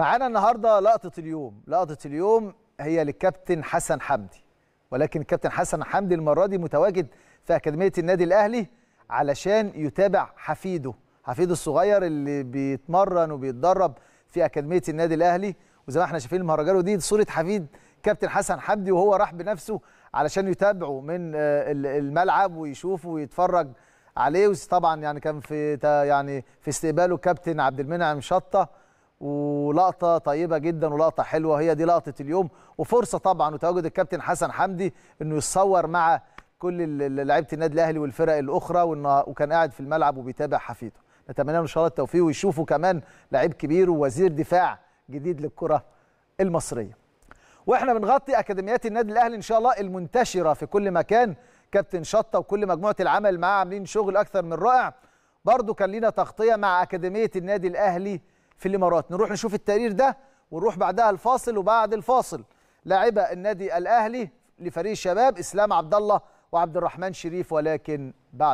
معانا النهارده لقطه اليوم لقطه اليوم هي للكابتن حسن حمدي ولكن الكابتن حسن حمدي المره دي متواجد في اكاديميه النادي الاهلي علشان يتابع حفيده حفيده الصغير اللي بيتمرن وبيتدرب في اكاديميه النادي الاهلي وزي ما احنا شايفين المهرجان ودي صوره حفيد كابتن حسن حمدي وهو راح بنفسه علشان يتابعه من آه، الملعب ويشوفه ويتفرج عليه وطبعا يعني كان في يعني في استقباله كابتن عبد المنعم شطه ولقطه طيبه جدا ولقطه حلوه هي دي لقطه اليوم وفرصه طبعا وتواجد الكابتن حسن حمدي انه يتصور مع كل لعيبه النادي الاهلي والفرق الاخرى وكان قاعد في الملعب وبيتابع حفيده نتمنى له ان شاء الله التوفيق ويشوفه كمان لعيب كبير ووزير دفاع جديد للكره المصريه واحنا بنغطي اكاديميات النادي الاهلي ان شاء الله المنتشره في كل مكان كابتن شطه وكل مجموعه العمل معاه عاملين شغل اكثر من رائع برضو كان لينا تغطيه مع اكاديميه النادي الاهلي في الامارات نروح نشوف التقرير ده ونروح بعدها الفاصل وبعد الفاصل لاعبة النادي الاهلي لفريق الشباب اسلام عبد الله وعبد الرحمن شريف ولكن بعد